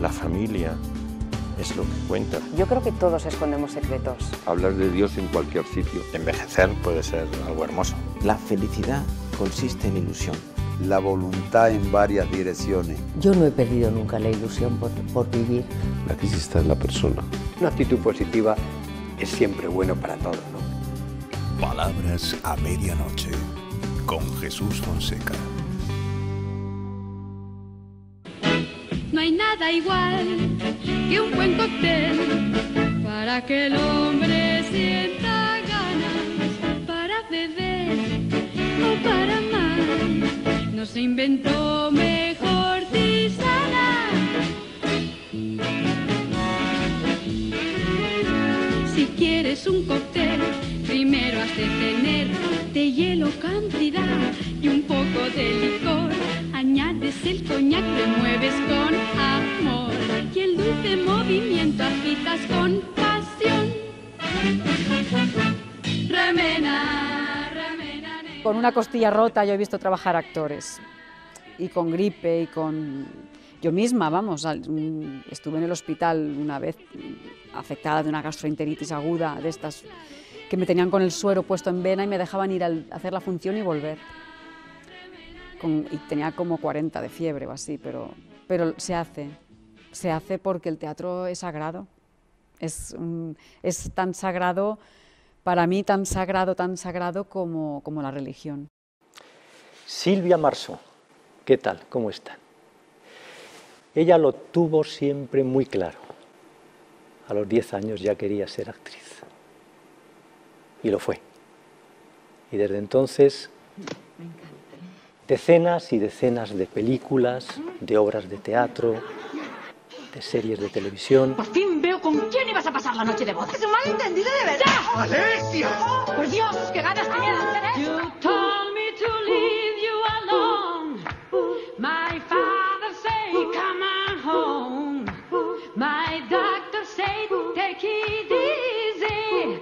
la familia, es lo que cuenta. Yo creo que todos escondemos secretos. Hablar de Dios en cualquier sitio. Envejecer puede ser algo hermoso. La felicidad consiste en ilusión. La voluntad en varias direcciones. Yo no he perdido nunca la ilusión por, vivir. La crisis está en la persona. Una actitud positiva es siempre bueno para todos, ¿no? Palabras a medianoche con Jesús Fonseca. nada igual que un buen cóctel para que el hombre sienta ganas para beber o para amar. No se inventó mejor. una costilla rota yo he visto trabajar actores y con gripe y con yo misma, vamos, mm, estuve en el hospital una vez mm, afectada de una gastroenteritis aguda de estas que me tenían con el suero puesto en vena y me dejaban ir a hacer la función y volver. y tenía como 40 de fiebre o así, pero, pero se hace. Se hace porque el teatro es sagrado. Es, es tan sagrado para mí tan sagrado, tan sagrado como, como la religión. Silvia Marzo, ¿qué tal? ¿Cómo está? Ella lo tuvo siempre muy claro. A los 10 años ya quería ser actriz. Y lo fue. Y desde entonces, decenas y decenas de películas, de obras de teatro, de series de televisión. Por fin veo con quién ibas a pasar la noche de bodas. ¡Es un malentendido de verdad! ¡Alecia! Oh, ¡Por Dios, qué ganas tenía de hacer You told me to leave you alone. My father said, come on home. My doctor said, take it easy.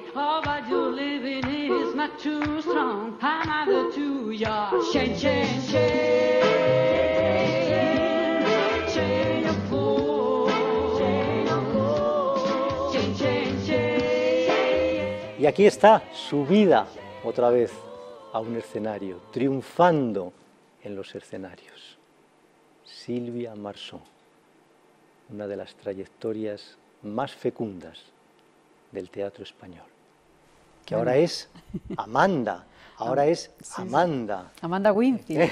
you're living is not too strong. of two yards Change, change, change. aquí está su vida otra vez a un escenario, triunfando en los escenarios. Silvia Marzo, una de las trayectorias más fecundas del teatro español, que ahora es Amanda, ahora es Amanda. Amanda Winfield.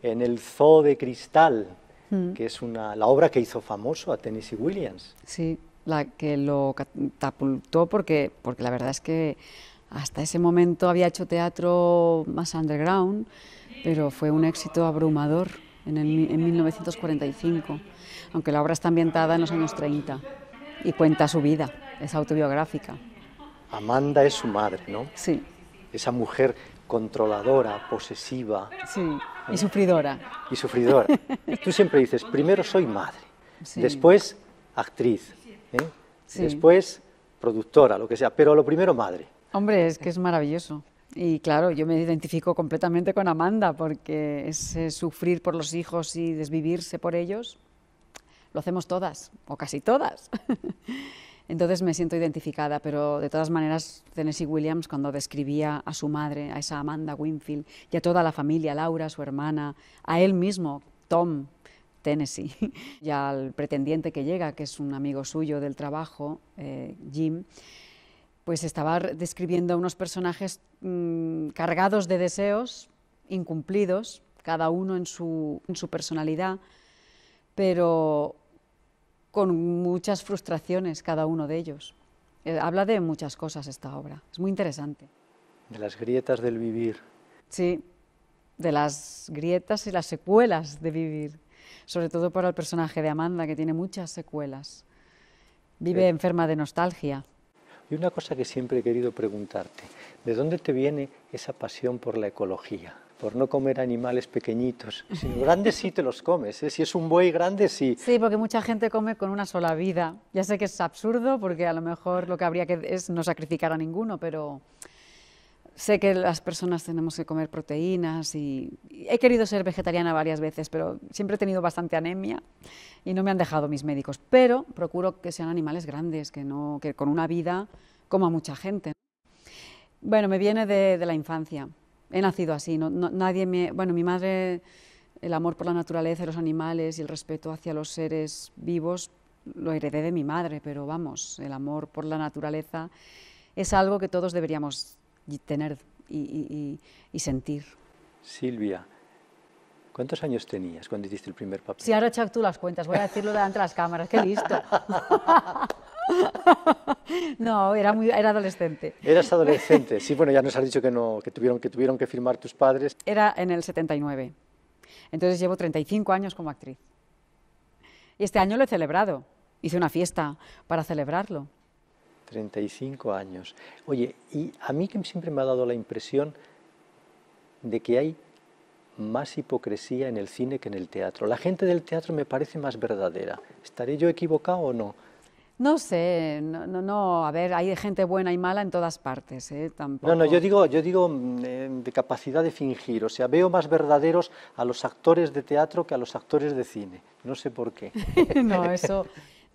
en el Zoo de Cristal, mm. que es la obra que hizo famoso a Tennessee Williams la que lo catapultó porque, porque la verdad es que hasta ese momento había hecho teatro más underground, pero fue un éxito abrumador en, el, en 1945, aunque la obra está ambientada en los años 30 y cuenta su vida, es autobiográfica. Amanda es su madre, ¿no? Sí. Esa mujer controladora, posesiva. Sí, y sufridora. Y sufridora. Tú siempre dices, primero soy madre, después actriz, ¿eh? después productora, lo que sea, pero lo primero madre. Hombre, es que es maravilloso. Y claro, yo me identifico completamente con Amanda, porque ese sufrir por los hijos y desvivirse por ellos, lo hacemos todas, o casi todas. Entonces me siento identificada, pero de todas maneras Tennessee Williams cuando describía a su madre, a esa Amanda Winfield, y a toda la familia, Laura, su hermana, a él mismo, Tom, Tennessee. y al pretendiente que llega, que es un amigo suyo del trabajo, eh, Jim, pues estaba describiendo a unos personajes mm, cargados de deseos, incumplidos, cada uno en su, personalidad, pero con muchas frustraciones cada uno de ellos. Eh, habla de muchas cosas esta obra, es muy interesante. De las grietas del vivir. Sí, de las grietas y las secuelas de vivir sobre todo para el personaje de Amanda, que tiene muchas secuelas. Vive eh. enferma de nostalgia. Y una cosa que siempre he querido preguntarte, ¿de dónde te viene esa pasión por la ecología? por no comer animales pequeñitos. Si grandes sí te los comes, ¿eh? si es un buey grande sí. Sí, porque mucha gente come con una sola vida. Ya sé que es absurdo porque a lo mejor lo que habría que es no sacrificar a ninguno, pero Sé que las personas tenemos que comer proteínas y, he querido ser vegetariana varias veces, pero siempre he tenido bastante anemia y no me han dejado mis médicos. Pero procuro que sean animales grandes, que, no, que con una vida como a mucha gente. Bueno, me viene de, la infancia. He nacido así. nadie me, bueno, mi madre, el amor por la naturaleza, los animales y el respeto hacia los seres vivos, lo heredé de mi madre, pero vamos, el amor por la naturaleza es algo que todos deberíamos y tener y, sentir. Silvia, ¿cuántos años tenías cuando hiciste el primer papel? Si ahora echas tú las cuentas, voy a decirlo delante de las cámaras, qué listo. no, era, muy, era adolescente. Eras adolescente, sí, bueno, ya nos has dicho que, no, tuvieron, que tuvieron que firmar tus padres. Era en el 79, entonces llevo 35 años como actriz. Y este año lo he celebrado, hice una fiesta para celebrarlo. 35 años. Oye, y a mí que siempre me ha dado la impresión de que hay más hipocresía en el cine que en el teatro. La gente del teatro me parece más verdadera. ¿Estaré yo equivocado o no? No sé, no, no, a ver, hay gente buena y mala en todas partes, ¿eh? No, no, yo digo, yo digo mm, eh, de capacidad de fingir, o sea, veo más verdaderos a los actores de teatro que a los actores de cine, no sé por qué. no, eso,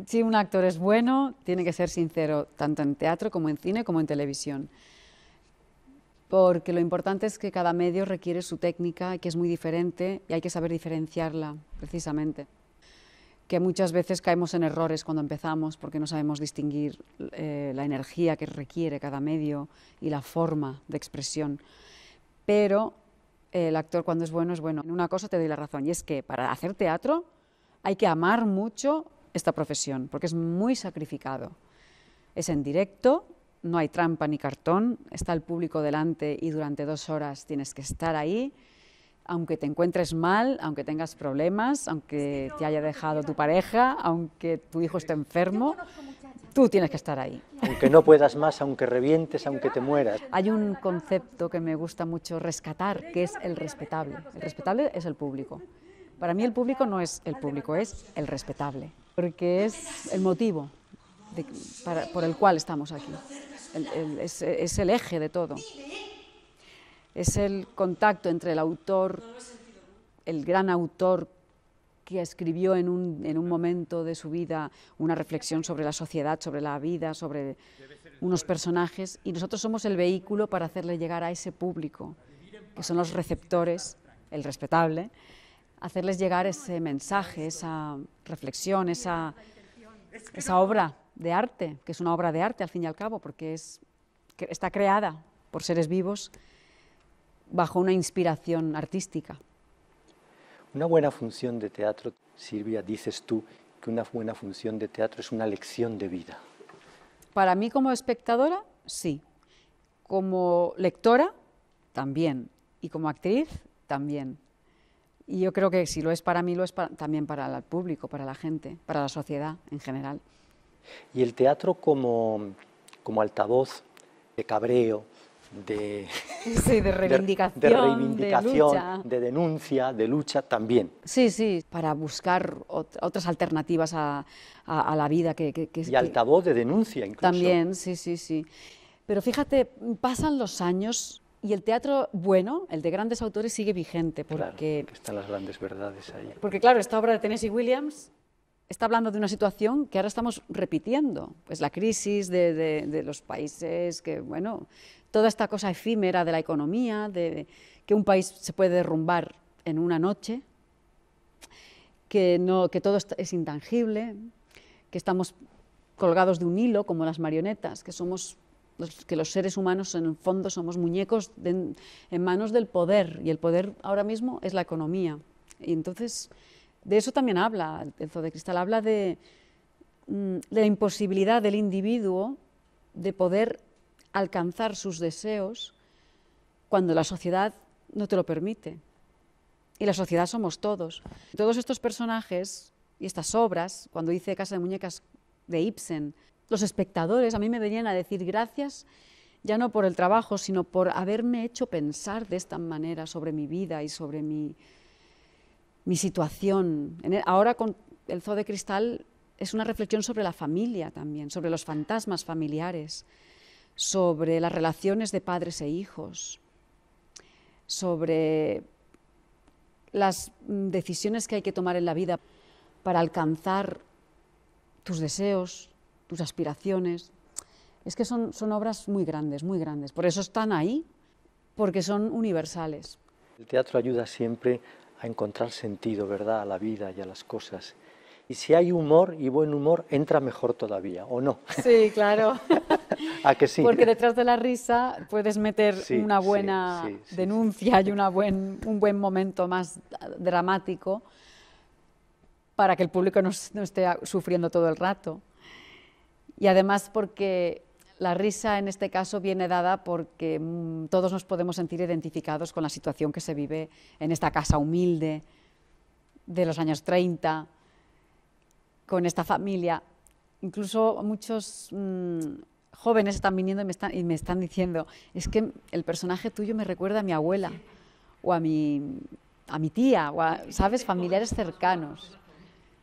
si un actor es bueno, tiene que ser sincero, tanto en teatro como en cine como en televisión. Porque lo importante es que cada medio requiere su técnica, que es muy diferente y hay que saber diferenciarla, precisamente. Que muchas veces caemos en errores cuando empezamos porque no sabemos distinguir eh, la energía que requiere cada medio y la forma de expresión. Pero el actor cuando es bueno es bueno. En una cosa te doy la razón y es que para hacer teatro hay que amar mucho esta profesión, porque es muy sacrificado. Es en directo, no hay trampa ni cartón, está el público delante y durante dos horas tienes que estar ahí, aunque te encuentres mal, aunque tengas problemas, aunque te haya dejado tu pareja, aunque tu hijo esté enfermo, tú tienes que estar ahí. Aunque no puedas más, aunque revientes, aunque te mueras. Hay un concepto que me gusta mucho rescatar, que es el respetable. El respetable es el público. Para mí el público no es el público, es el respetable porque es el motivo por el cual estamos aquí. es, el eje de todo. Es el contacto entre el autor, el gran autor que escribió en un, en un momento de su vida una reflexión sobre la sociedad, sobre la vida, sobre unos personajes, y nosotros somos el vehículo para hacerle llegar a ese público, que son los receptores, el respetable, hacerles llegar ese mensaje, esa reflexión, esa, esa obra de arte, que es una obra de arte al fin y al cabo, porque es, está creada por seres vivos bajo una inspiración artística. Una buena función de teatro, Silvia, dices tú que una buena función de teatro es una lección de vida. Para mí como espectadora, sí. Como lectora, también. Y como actriz, también. Y yo creo que si lo es para mí, lo es también para el público, para la gente, para la sociedad en general. Y el teatro como, como altavoz de cabreo, de, de reivindicación, de, reivindicación de, denuncia, de lucha también. Sí, sí, para buscar otras alternativas a, a, la vida. Que, y altavoz de denuncia incluso. También, sí, sí, sí. Pero fíjate, pasan los años y el teatro bueno, el de grandes autores, sigue vigente. Porque claro, están las grandes verdades ahí. Porque claro, esta obra de Tennessee Williams está hablando de una situación que ahora estamos repitiendo, pues la crisis de, los países, que bueno, toda esta cosa efímera de la economía, de, que un país se puede derrumbar en una noche, que, no, que todo es intangible, que estamos colgados de un hilo como las marionetas, que somos que los seres humanos en el fondo somos muñecos en manos del poder y el poder ahora mismo es la economía. Y entonces de eso también habla el de Cristal, habla mm, de la imposibilidad del individuo de poder alcanzar sus deseos cuando la sociedad no te lo permite. Y la sociedad somos todos. Todos estos personajes y estas obras, cuando dice Casa de Muñecas de Ibsen, los espectadores a mí me venían a decir gracias, ya no por el trabajo, sino por haberme hecho pensar de esta manera sobre mi vida y sobre mi, mi situación. E, ahora con el Zoo de Cristal es una reflexión sobre la familia también, sobre los fantasmas familiares, sobre las relaciones de padres e hijos, sobre las mm, decisiones que hay que tomar en la vida para alcanzar tus deseos, tus aspiraciones. Es que son, son obras muy grandes, muy grandes. Por eso están ahí, porque son universales. El teatro ayuda siempre a encontrar sentido, ¿verdad?, a la vida y a las cosas. Y si hay humor y buen humor, entra mejor todavía, ¿o no? Sí, claro. ¿A que sí? Porque detrás de la risa puedes meter una buena denuncia y una buen, un buen momento más dramático para que el público no esté sufriendo todo el rato y además porque la risa en este caso viene dada porque mm, todos nos podemos sentir identificados con la situación que se vive en esta casa humilde de los años 30, con esta familia. Incluso muchos mm, jóvenes están viniendo y me están, y me están, diciendo, es que el personaje tuyo me recuerda a mi abuela o a mi, a mi tía, o a, ¿sabes?, familiares cercanos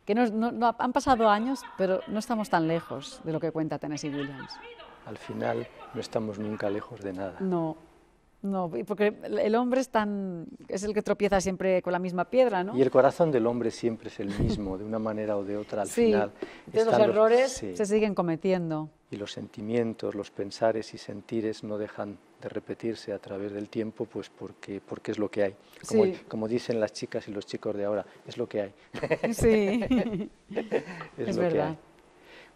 que no, han pasado años, pero no estamos tan lejos de lo que cuenta Tennessee Williams. Al final no estamos nunca lejos de nada. No, no, porque el hombre es tan es el que tropieza siempre con la misma piedra, ¿no? Y el corazón del hombre siempre es el mismo, de una manera o de otra al sí, final. De los errores se siguen cometiendo. Y los sentimientos, los pensares y sentires no dejan de repetirse a través del tiempo, pues porque, porque es lo que hay. Como, dicen las chicas y los chicos de ahora, es lo que hay. Sí, es, lo Que hay.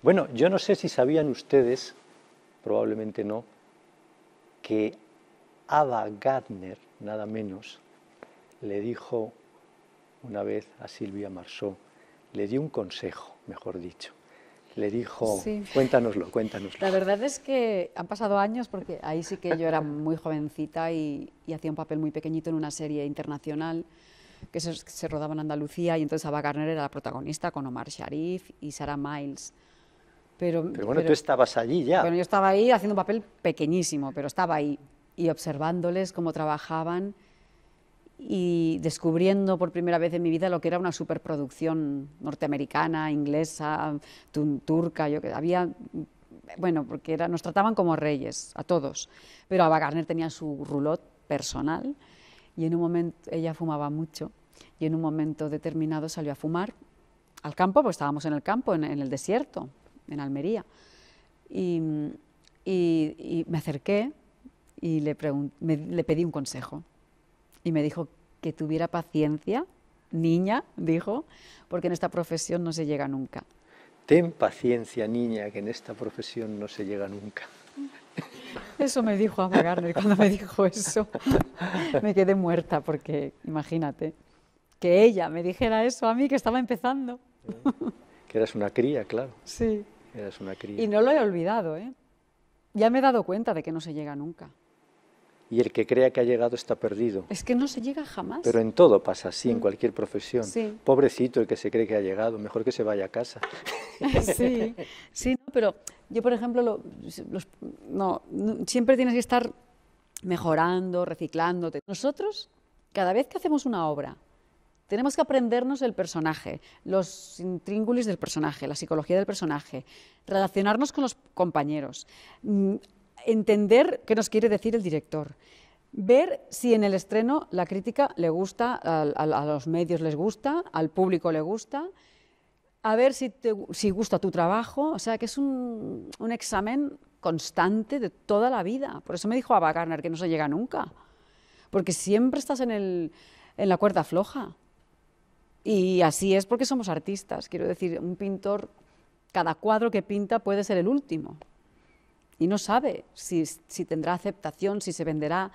Bueno, yo no sé si sabían ustedes, probablemente no, que Ava Gardner, nada menos, le dijo una vez a Silvia Marceau, le dio un consejo, mejor dicho le dijo, cuéntanoslo, cuéntanoslo. La verdad es que han pasado años porque ahí sí que yo era muy jovencita y, y hacía un papel muy pequeñito en una serie internacional que se, rodaba en Andalucía y entonces Ava Garner era la protagonista con Omar Sharif y Sarah Miles. Pero, pero bueno, tú estabas allí ya. Bueno, yo estaba ahí haciendo un papel pequeñísimo, pero estaba ahí y observándoles cómo trabajaban y descubriendo por primera vez en mi vida lo que era una superproducción norteamericana, inglesa, turca, yo que había bueno, porque nos trataban como reyes a todos, pero a Garner tenía su rulot personal y en un momento ella fumaba mucho y en un momento determinado salió a fumar al campo, pues estábamos en el campo, en, el desierto, en Almería. Y, me acerqué y le pedí un consejo y me dijo que tuviera paciencia, niña, dijo, porque en esta profesión no se llega nunca. Ten paciencia, niña, que en esta profesión no se llega nunca. Eso me dijo Ama cuando me dijo eso. Me quedé muerta porque, imagínate, que ella me dijera eso a mí que estaba empezando. Que eras una cría, claro. Sí. Eras una cría. Y no lo he olvidado, ¿eh? Ya me he dado cuenta de que no se llega nunca y el que crea que ha llegado está perdido. Es que no se llega jamás. Pero en todo pasa así, en mm. cualquier profesión. Pobrecito el que se cree que ha llegado, mejor que se vaya a casa. sí, sí, no, pero yo, por ejemplo, siempre tienes que estar mejorando, reciclándote. Nosotros, cada vez que hacemos una obra, tenemos que aprendernos el personaje, los intríngulis del personaje, la psicología del personaje, relacionarnos con los compañeros, mm, entender qué nos quiere decir el director. Ver si en el estreno la crítica le gusta, a, los medios les gusta, al público le gusta, a ver si, gusta tu trabajo. O sea, que es un, examen constante de toda la vida. Por eso me dijo a Garner que no se llega nunca, porque siempre estás en, el, en la cuerda floja. Y así es porque somos artistas. Quiero decir, un pintor, cada cuadro que pinta puede ser el último y no sabe si, tendrá aceptación, si se venderá,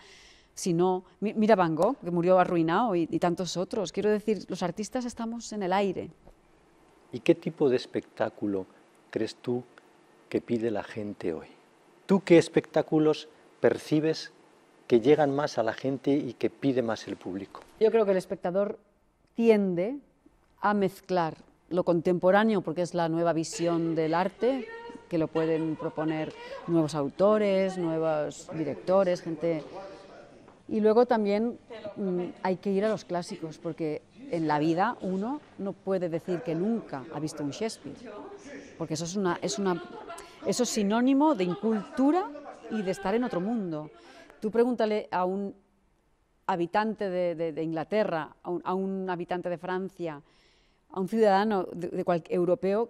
si no. Mira Van Gogh, que murió arruinado, y, y tantos otros. Quiero decir, los artistas estamos en el aire. ¿Y qué tipo de espectáculo crees tú que pide la gente hoy? ¿Tú qué espectáculos percibes que llegan más a la gente y que pide más el público? Yo creo que el espectador tiende a mezclar lo contemporáneo, porque es la nueva visión del arte, que lo pueden proponer nuevos autores, nuevos directores, gente... Y luego también mm, hay que ir a los clásicos, porque en la vida uno no puede decir que nunca ha visto un Shakespeare, porque eso es, una, es eso sinónimo de incultura y de estar en otro mundo. Tú pregúntale a un habitante de, Inglaterra, a un, habitante de Francia, a un ciudadano de, europeo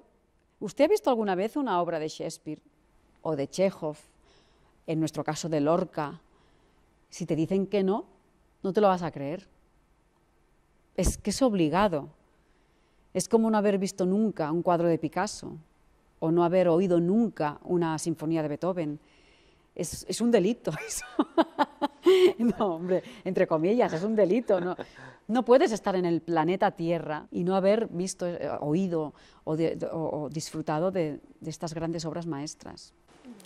¿Usted ha visto alguna vez una obra de Shakespeare o de Chekhov, en nuestro caso de Lorca? Si te dicen que no, no te lo vas a creer. Es que es obligado. Es como no haber visto nunca un cuadro de Picasso o no haber oído nunca una sinfonía de Beethoven. Es, es un delito eso. no, hombre, entre comillas, es un delito. No, puedes estar en el planeta Tierra y no haber visto, eh, oído o, disfrutado de, estas grandes obras maestras.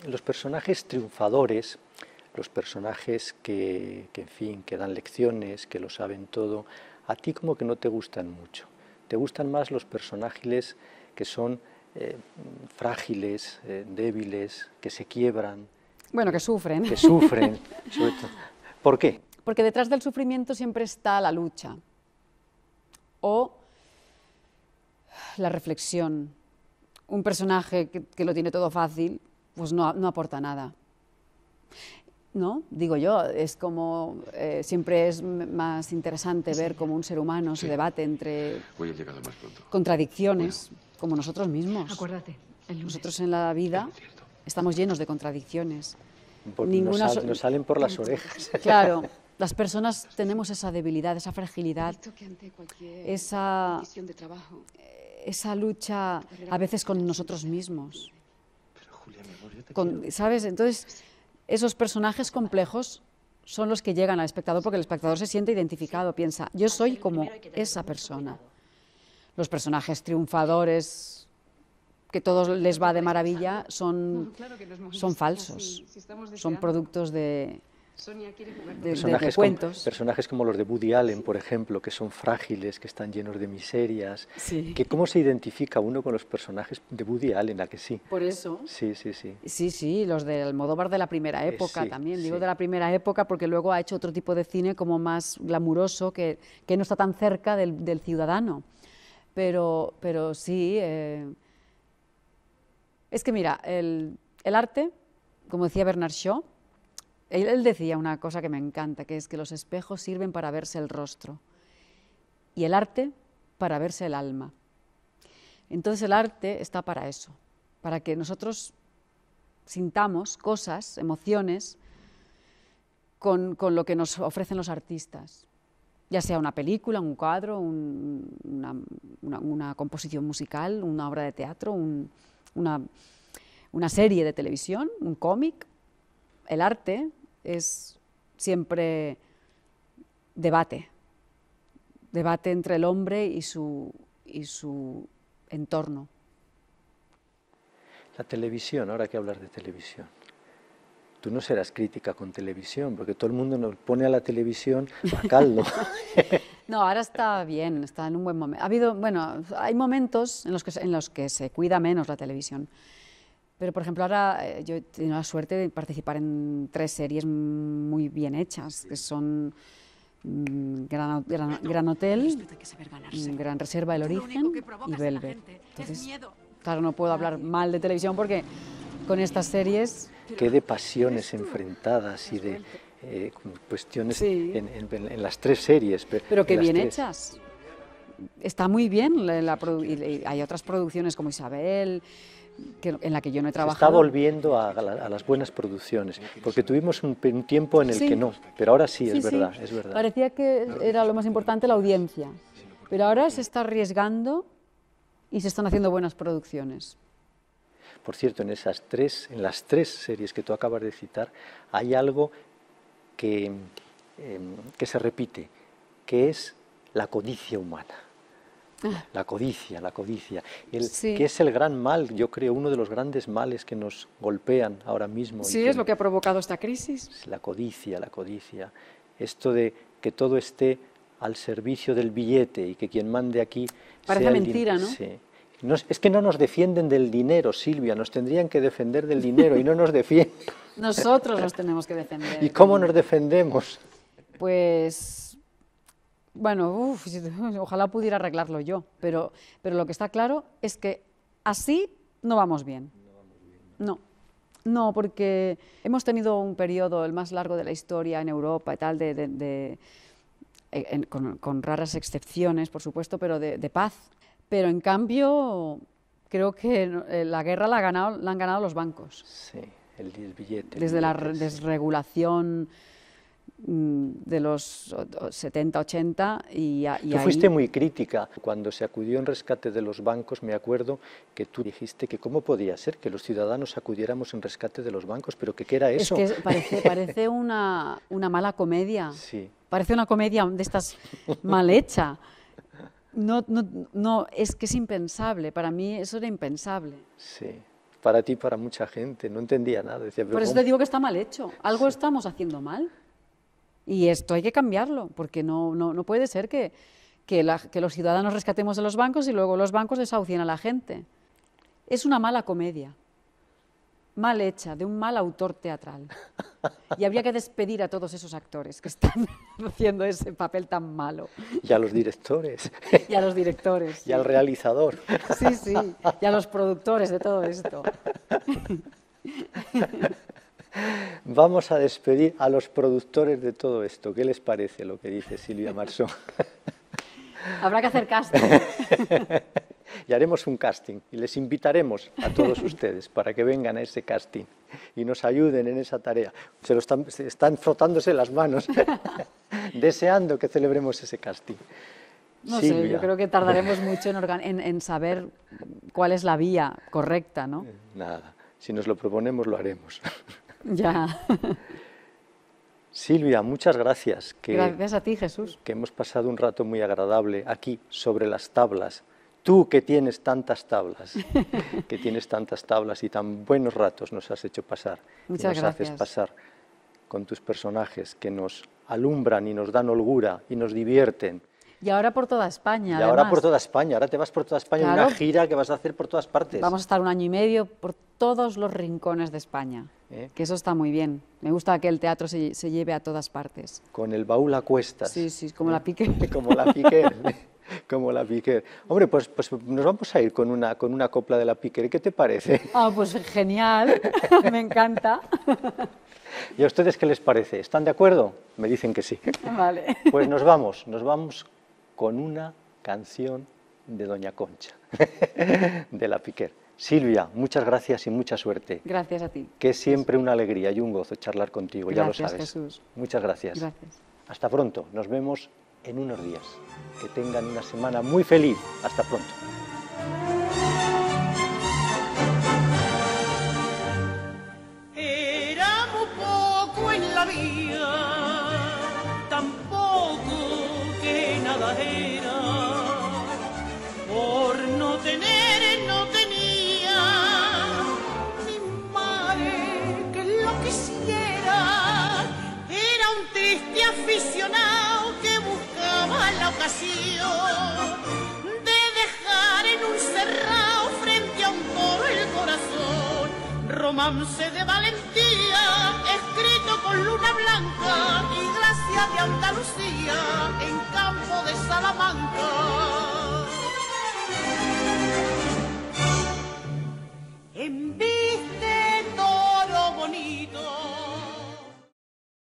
Los personajes triunfadores, los personajes que, en fin, que dan lecciones, que lo saben todo, a ti como que no te gustan mucho. Te gustan más los personajes que son eh, frágiles, eh, débiles, que se quiebran, bueno, que sufren. Que sufren. ¿Por qué? Porque detrás del sufrimiento siempre está la lucha o la reflexión. Un personaje que, lo tiene todo fácil, pues no, aporta nada. ¿No? Digo yo, es como. Eh, siempre es más interesante ver cómo un ser humano se debate entre. Contradicciones, como nosotros mismos. Acuérdate. nosotros en la vida Estamos llenos de contradicciones. Ninguna nos, salen por las orejas. Claro, las personas tenemos esa debilidad, esa fragilidad, esa, eh, esa lucha a veces con nosotros mismos. Con, ¿Sabes? Entonces, esos personajes complejos son los que llegan al espectador porque el espectador se siente identificado, piensa, yo soy como esa persona. Los personajes triunfadores, que todos les va de maravilla son, son falsos, son productos de, de, personajes, como, personajes como los de Woody Allen, por ejemplo, que son frágiles, que están llenos de miserias. Que ¿Cómo se identifica uno con los personajes de Woody Allen? ¿A que sí? Por eso. Sí, sí, sí. Sí, sí, los de Almodóvar de la primera eh, época también. Digo de la primera época porque luego ha hecho otro tipo de cine como más glamuroso, que, que no está tan cerca del, del ciudadano. Pero, pero sí... Eh, es que mira, el, arte, como decía Bernard Shaw, él, decía una cosa que me encanta, que es que los espejos sirven para verse el rostro y el arte para verse el alma. Entonces el arte está para eso, para que nosotros sintamos cosas, emociones, con, lo que nos ofrecen los artistas, ya sea una película, un cuadro, una, una, composición musical, una obra de teatro, un, una, serie de televisión, un cómic. El arte es siempre debate, debate entre el hombre y su, y su entorno. La televisión, ahora que hablar de televisión. Tú no serás crítica con televisión, porque todo el mundo nos pone a la televisión a caldo. No, ahora está bien, está en un buen momento. Ha habido, bueno, hay momentos en los que, en los que se cuida menos la televisión. Pero, por ejemplo, ahora eh, yo he tenido la suerte de participar en tres series muy bien hechas, que son mm, ah, Gran, Hotel, mm, Gran Reserva, El Origen y Velvet. Entonces, claro, no puedo hablar mal de televisión porque con estas series... Qué de pasiones enfrentadas y de eh, cuestiones en, las tres series. Pero, que bien hechas. Está muy bien, la, hay otras producciones como Isabel, que, en la que yo no he trabajado. está volviendo a, las buenas producciones, porque tuvimos un, tiempo en el que no, pero ahora sí, es, verdad, es verdad. Parecía que era lo más importante la audiencia, pero ahora se está arriesgando y se están haciendo buenas producciones. Por cierto, en esas tres, en las tres series que tú acabas de citar, hay algo Em, que, se repite, que es la codicia humana. Ah. La codicia, la codicia, que es el gran mal, yo creo, uno de los grandes males que nos golpean ahora mismo. Sí, es lo que ha provocado esta crisis. La codicia, la codicia. Esto de que todo esté al servicio del billete y que quien mande aquí... Parece mentira, ¿no? Sí, es que no nos defienden del dinero, Silvia, nos tendrían que defender del dinero y no nos defienden. Nosotros nos tenemos que defender. ¿Y cómo nos defendemos? Pues, bueno, ojalá pudiera arreglarlo yo, pero, pero lo que está claro es que así no vamos bien. No, no, porque hemos tenido un periodo, el más largo de la historia en Europa y tal, de, con, raras excepciones, por supuesto, pero de paz pero en cambio, creo que eh, la guerra la, han ganado los bancos. Sí, el, billete. Desde la desregulación mm, de los 70, 80 y, Tú fuiste muy crítica. Cuando se acudió en rescate de los bancos, me acuerdo que tú dijiste que cómo podía ser que los ciudadanos acudiéramos en rescate de los bancos, pero que qué era eso. parece, una, una mala comedia. Sí. Parece una comedia de estas mal hecha. No, no, no, es que es impensable. Para mí eso era impensable. Sí, para ti, para mucha gente. No entendía nada. Por eso te digo que está mal hecho. Algo estamos haciendo mal. Y esto hay que cambiarlo, porque no, no, puede ser que, que, los ciudadanos rescatemos de los bancos y luego los bancos desahucien a la gente. Es una mala comedia mal hecha, de un mal autor teatral. Y habría que despedir a todos esos actores que están haciendo ese papel tan malo. Y a los directores. Y a los directores. Y al realizador. Sí, sí. Y a los productores de todo esto. Vamos a despedir a los productores de todo esto. ¿Qué les parece lo que dice Silvia Marsó? Habrá que hacer casting. y haremos un casting y les invitaremos a todos ustedes para que vengan a ese casting y nos ayuden en esa tarea. Se lo están, frotándose las manos, deseando que celebremos ese casting. No sé, yo creo que tardaremos mucho en, saber cuál es la vía correcta, ¿no? Eh, nada, si nos lo proponemos lo haremos. Ya. Silvia, muchas gracias. gracias a ti, Jesús. Que hemos pasado un rato muy agradable aquí sobre las tablas tú que tienes tantas tablas, que tienes tantas tablas y tan buenos ratos nos has hecho pasar, Muchas y nos haces pasar con tus personajes que nos alumbran y nos dan holgura y nos divierten. Y ahora por toda España. Y ahora por toda España, ahora te vas por toda España, en una gira que vas a hacer por todas partes. Vamos a estar un año y medio por todos los rincones de España, ¿Eh? que eso está muy bien. Me gusta que el teatro se, lleve a todas partes. Con el baúl a cuestas. Sí, sí, como la pique. como la pique. como la Piquer. Hombre, pues, pues nos vamos a ir con una, con copla de la Piquer. ¿Qué te parece? Ah, pues genial, me encanta. ¿Y a ustedes qué les parece? ¿Están de acuerdo? Me dicen que sí. Vale. Pues nos vamos, nos vamos con una canción de Doña Concha, de la Piquer. Silvia, muchas gracias y mucha suerte. Gracias a ti. Que es siempre una alegría y un gozo charlar contigo, ya lo sabes. Jesús. Muchas gracias. Gracias. Hasta pronto, nos vemos en unos días. Que tengan una semana muy feliz. Hasta pronto. de dejar en un cerrado frente a un pobre el corazón. Romance de valentía, escrito con luna blanca y gracia de Andalucía en campo de Salamanca.